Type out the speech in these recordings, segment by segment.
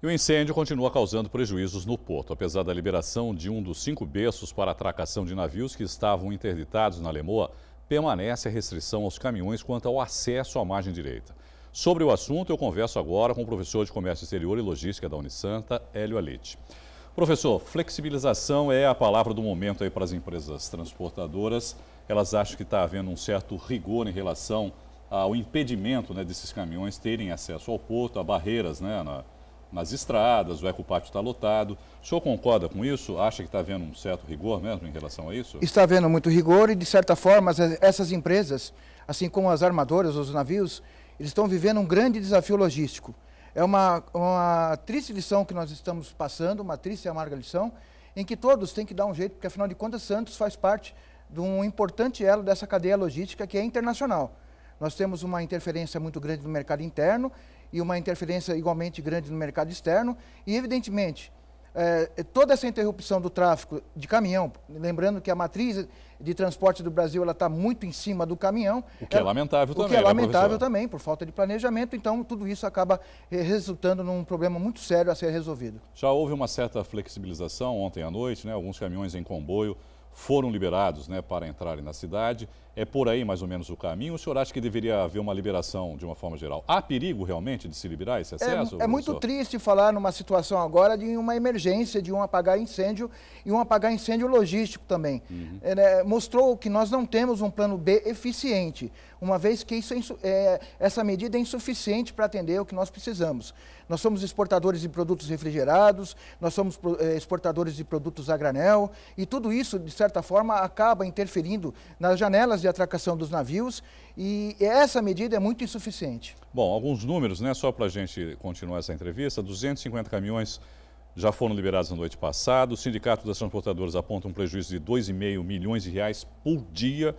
E o incêndio continua causando prejuízos no porto. Apesar da liberação de um dos cinco berços para atracação de navios que estavam interditados na Lemoa, permanece a restrição aos caminhões quanto ao acesso à margem direita. Sobre o assunto, eu converso agora com o professor de Comércio Exterior e Logística da Unisanta, Hélio Alite. Professor, flexibilização é a palavra do momento aí para as empresas transportadoras. Elas acham que está havendo um certo rigor em relação ao impedimento né, desses caminhões terem acesso ao porto, a barreiras né, na, nas estradas, o ecopátio está lotado. O senhor concorda com isso? Acha que está havendo um certo rigor mesmo em relação a isso? Está havendo muito rigor e, de certa forma, essas empresas, assim como as armadoras, os navios, eles estão vivendo um grande desafio logístico. É uma, uma triste lição que nós estamos passando, uma triste e amarga lição, em que todos têm que dar um jeito, porque, afinal de contas, Santos faz parte de um importante elo dessa cadeia logística que é internacional. Nós temos uma interferência muito grande no mercado interno e uma interferência igualmente grande no mercado externo. E, evidentemente, eh, toda essa interrupção do tráfego de caminhão, lembrando que a matriz de transporte do Brasil ela está muito em cima do caminhão. O que é, é lamentável o também. O que é né, lamentável também, por falta de planejamento. Então, tudo isso acaba eh, resultando num problema muito sério a ser resolvido. Já houve uma certa flexibilização ontem à noite, né? alguns caminhões em comboio foram liberados né, para entrarem na cidade. É por aí mais ou menos o caminho? O senhor acha que deveria haver uma liberação de uma forma geral? Há perigo realmente de se liberar esse acesso? É, é muito triste falar numa situação agora de uma emergência, de um apagar incêndio e um apagar incêndio logístico também. Uhum. É, né, mostrou que nós não temos um plano B eficiente, uma vez que isso é, é, essa medida é insuficiente para atender o que nós precisamos. Nós somos exportadores de produtos refrigerados, nós somos é, exportadores de produtos a granel e tudo isso, de certa forma, acaba interferindo nas janelas de e atracação dos navios e essa medida é muito insuficiente. Bom, alguns números, né, só para a gente continuar essa entrevista, 250 caminhões já foram liberados na noite passada, o Sindicato das Transportadoras aponta um prejuízo de 2,5 milhões de reais por dia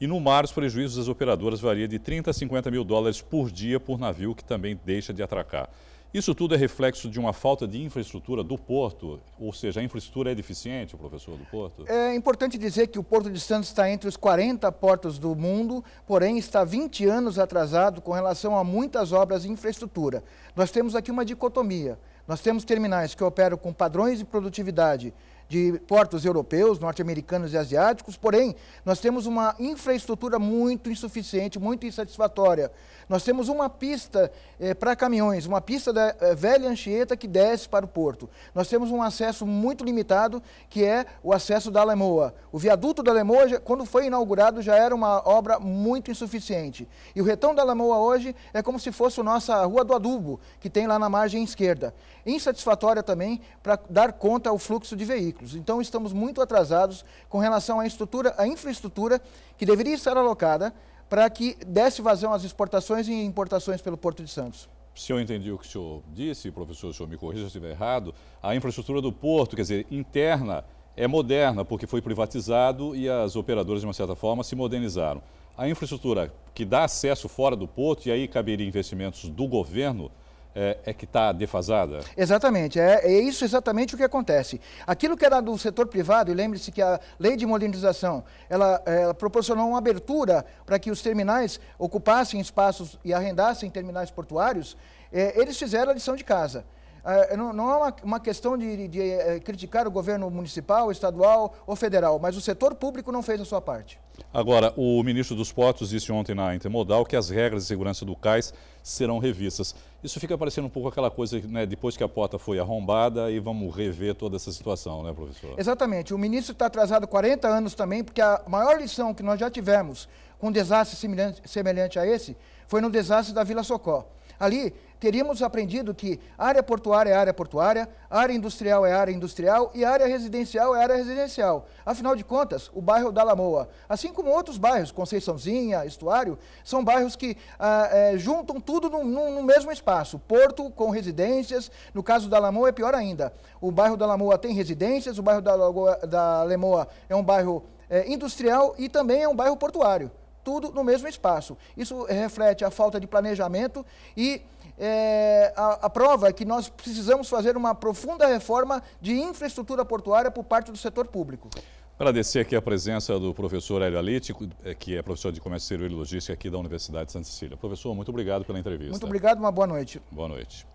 e no mar os prejuízos das operadoras varia de 30 a 50 mil dólares por dia por navio que também deixa de atracar. Isso tudo é reflexo de uma falta de infraestrutura do porto, ou seja, a infraestrutura é deficiente, professor, do porto? É importante dizer que o Porto de Santos está entre os 40 portos do mundo, porém está 20 anos atrasado com relação a muitas obras de infraestrutura. Nós temos aqui uma dicotomia. Nós temos terminais que operam com padrões de produtividade de portos europeus, norte-americanos e asiáticos, porém, nós temos uma infraestrutura muito insuficiente, muito insatisfatória. Nós temos uma pista eh, para caminhões, uma pista da eh, velha Anchieta que desce para o porto. Nós temos um acesso muito limitado, que é o acesso da Lemoa. O viaduto da Lemoa, quando foi inaugurado, já era uma obra muito insuficiente. E o retão da Lemoa hoje é como se fosse a nossa Rua do Adubo, que tem lá na margem esquerda. Insatisfatória também para dar conta ao fluxo de veículos veículos. Então, estamos muito atrasados com relação à estrutura, à infraestrutura que deveria estar alocada para que desse vazão às exportações e importações pelo Porto de Santos. Se eu entendi o que o senhor disse, professor, o senhor me corrija se eu estiver errado, a infraestrutura do porto, quer dizer, interna, é moderna, porque foi privatizado e as operadoras, de uma certa forma, se modernizaram. A infraestrutura que dá acesso fora do porto, e aí caberia investimentos do governo, é, é que está defasada? Exatamente, é, é isso exatamente o que acontece. Aquilo que era do setor privado, e lembre-se que a lei de modernização, ela, é, ela proporcionou uma abertura para que os terminais ocupassem espaços e arrendassem terminais portuários, é, eles fizeram a lição de casa. É, é, não, é uma, questão de, de, de, é, criticar o governo municipal, estadual ou federal, mas o setor público não fez a sua parte. Agora, o ministro dos Portos disse ontem na Intermodal que as regras de segurança do cais serão revistas. Isso fica parecendo um pouco aquela coisa, né, depois que a porta foi arrombada e vamos rever toda essa situação, né, professor? Exatamente. O ministro está atrasado 40 anos também, porque a maior lição que nós já tivemos com um desastre semelhante, semelhante a esse foi no desastre da Vila Socó ali teríamos aprendido que área portuária é área portuária, área industrial é área industrial e área residencial é área residencial. Afinal de contas, o bairro da Lamoa, assim como outros bairros, Conceiçãozinha, Estuário, são bairros que ah, é, juntam tudo no, no, no, mesmo espaço. Porto com residências, no caso da Lamoa é pior ainda. O bairro da Lamoa tem residências, o bairro da, Lagoa, da Lemoa é um bairro é, industrial e também é um bairro portuário tudo no mesmo espaço. Isso eh, reflete a falta de planejamento e é, a, a, prova é que nós precisamos fazer uma profunda reforma de infraestrutura portuária por parte do setor público. Agradecer aqui a presença do professor Hélio Alite, eh, que é professor de Comércio Civil e Logística aqui da Universidade de Santa Cecília. Professor, muito obrigado pela entrevista. Muito obrigado, uma boa noite. Boa noite.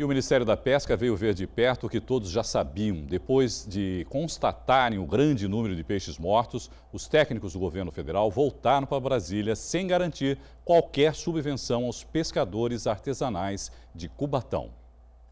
E o Ministério da Pesca veio ver de perto o que todos já sabiam. Depois de constatarem o grande número de peixes mortos, os técnicos do governo federal voltaram para Brasília sem garantir qualquer subvenção aos pescadores artesanais de Cubatão.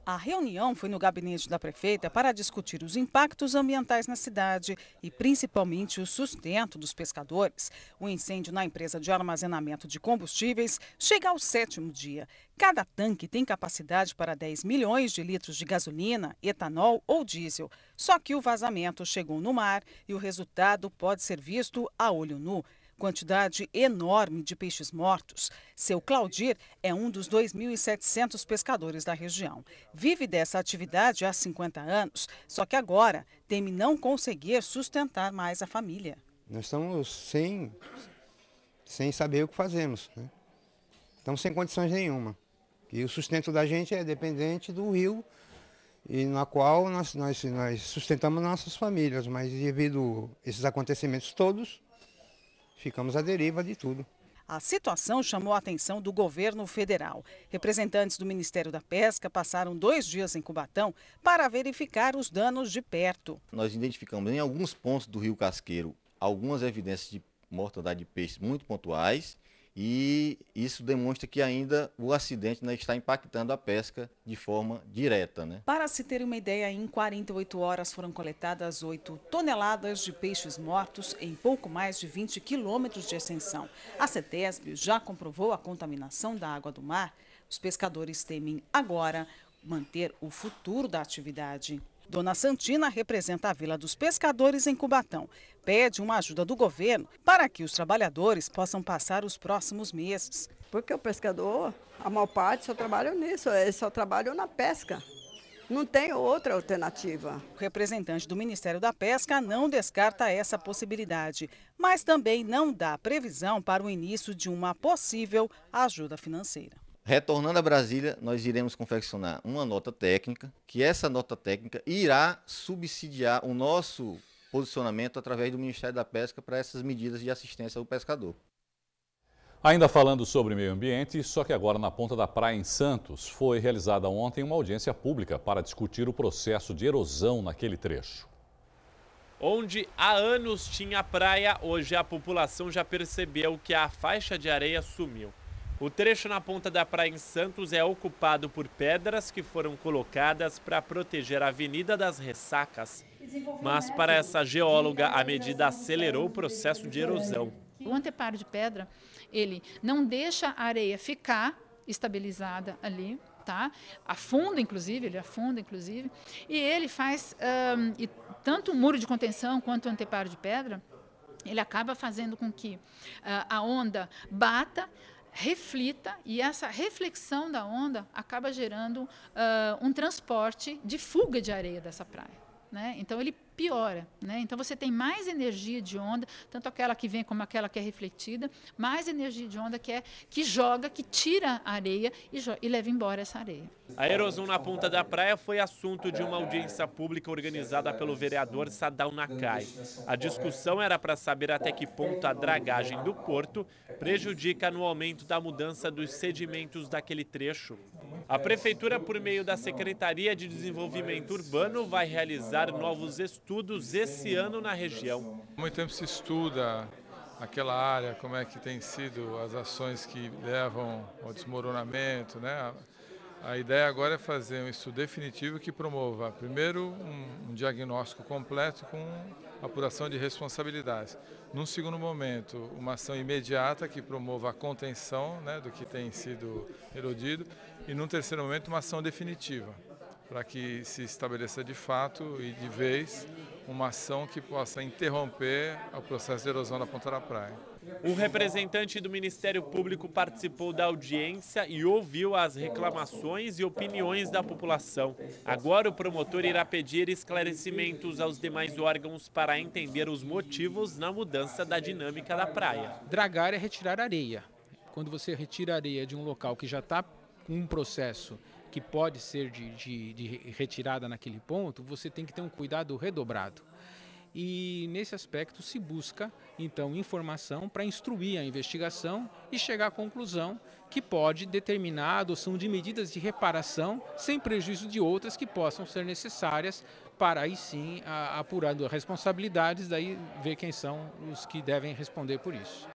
A reunião foi no gabinete da prefeita para discutir os impactos ambientais na cidade e principalmente o sustento dos pescadores. O incêndio na empresa de armazenamento de combustíveis chega ao sétimo dia. Cada tanque tem capacidade para 10 milhões de litros de gasolina, etanol ou diesel. Só que o vazamento chegou no mar e o resultado pode ser visto a olho nu quantidade enorme de peixes mortos. Seu Claudir é um dos 2.700 pescadores da região. Vive dessa atividade há 50 anos, só que agora teme não conseguir sustentar mais a família. Nós estamos sem, sem saber o que fazemos. Né? Estamos sem condições nenhuma. E o sustento da gente é dependente do rio e na qual nós, nós, nós sustentamos nossas famílias, mas devido a esses acontecimentos todos, ficamos à deriva de tudo. A situação chamou a atenção do governo federal. Representantes do Ministério da Pesca passaram dois dias em Cubatão para verificar os danos de perto. Nós identificamos em alguns pontos do Rio Casqueiro algumas evidências de mortandade de peixes muito pontuais e isso demonstra que ainda o acidente né, está impactando a pesca de forma direta. Né? Para se ter uma ideia, em 48 horas foram coletadas 8 toneladas de peixes mortos em pouco mais de 20 quilômetros de extensão. A CETESB já comprovou a contaminação da água do mar. Os pescadores temem agora manter o futuro da atividade. Dona Santina representa a Vila dos Pescadores em Cubatão. Pede uma ajuda do governo para que os trabalhadores possam passar os próximos meses. Porque o pescador, a maior parte, só trabalha nisso, eles só trabalham na pesca. Não tem outra alternativa. O representante do Ministério da Pesca não descarta essa possibilidade, mas também não dá previsão para o início de uma possível ajuda financeira. Retornando a Brasília, nós iremos confeccionar uma nota técnica, que essa nota técnica irá subsidiar o nosso posicionamento através do Ministério da Pesca para essas medidas de assistência ao pescador. Ainda falando sobre meio ambiente, só que agora na Ponta da Praia, em Santos, foi realizada ontem uma audiência pública para discutir o processo de erosão naquele trecho. Onde há anos tinha praia, hoje a população já percebeu que a faixa de areia sumiu. O trecho na ponta da praia em Santos é ocupado por pedras que foram colocadas para proteger a Avenida das Ressacas. Mas para essa geóloga, a medida acelerou o processo de erosão. O anteparo de pedra, ele não deixa a areia ficar estabilizada ali, tá? Afunda, inclusive, ele afunda, inclusive, e ele faz um, e tanto o muro de contenção quanto o anteparo de pedra, ele acaba fazendo com que uh, a onda bata reflita e essa reflexão da onda acaba gerando uh, um transporte de fuga de areia dessa praia. Né? Então ele piora, né? Então você tem mais energia de onda, tanto aquela que vem como aquela que é refletida, mais energia de onda que é que joga, que tira a areia e, e leva embora essa areia. A erosão na ponta da praia foi assunto de uma audiência pública organizada pelo vereador Sadal Nakai. A discussão era para saber até que ponto a dragagem do porto prejudica no aumento da mudança dos sedimentos daquele trecho. A Prefeitura, por meio da Secretaria de Desenvolvimento Urbano, vai realizar novos estudos esse ano na região. Há muito tempo se estuda aquela área, como é que tem sido as ações que levam ao desmoronamento, né? A ideia agora é fazer um estudo definitivo que promova, primeiro, um, um diagnóstico completo com apuração de responsabilidades. Num segundo momento, uma ação imediata que promova a contenção né, do que tem sido erodido. E num terceiro momento, uma ação definitiva para que se estabeleça de fato e de vez uma ação que possa interromper o processo de erosão da Ponta da Praia. O representante do Ministério Público participou da audiência e ouviu as reclamações e opiniões da população. Agora, o promotor irá pedir esclarecimentos aos demais órgãos para entender os motivos na mudança da dinâmica da praia. Dragar é retirar areia. Quando você retira areia de um local que já está com um processo que pode ser de, de, de retirada naquele ponto, você tem que ter um cuidado redobrado e nesse aspecto se busca então informação para instruir a investigação e chegar à conclusão que pode determinar a adoção de medidas de reparação sem prejuízo de outras que possam ser necessárias para aí sim apurando responsabilidades, daí ver quem são os que devem responder por isso.